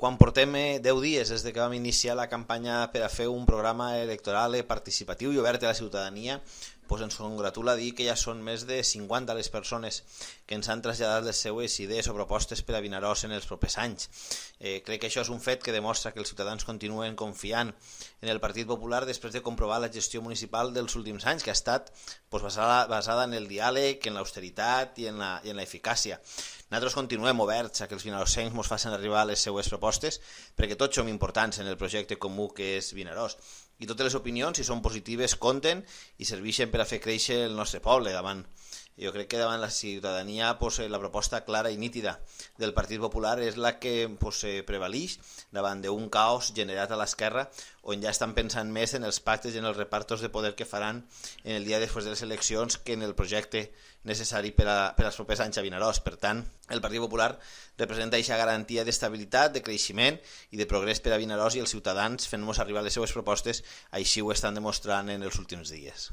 quan portem 10 eh, dies des de que vam iniciar la campanya per a fer un programa electoral participatiu i obert a la ciutadania pues ens congratula dir que ja són més de 50 les persones que ens han traslladat les seues idees o propostes per a Vinaròs en els propers anys. Eh, crec que això és un fet que demostra que els ciutadans continuen confiant en el Partit Popular després de comprovar la gestió municipal dels últims anys, que ha estat pues, basada, basada en el diàleg, en l'austeritat i en l'eficàcia. La, Nosaltres continuem oberts a que els vinarossencs ens facin arribar les seues propostes perquè tots som importants en el projecte comú que és Vinaròs i totes les opinions, si són positives, conten i serveixen per a fer créixer el nostre poble davant. Jo crec que davant la ciutadania pues, eh, la proposta clara i nítida del Partit Popular és la que pues, eh, prevalix davant d'un caos generat a l'esquerra on ja estan pensant més en els pactes i en els repartos de poder que faran en el dia després de les eleccions que en el projecte necessari per, a, per als propers anys a Vinaròs. Per tant, el Partit Popular representa aquesta garantia d'estabilitat, de creixement i de progrés per a Vinaròs i els ciutadans fent-nos arribar les seues propostes, així ho estan demostrant en els últims dies.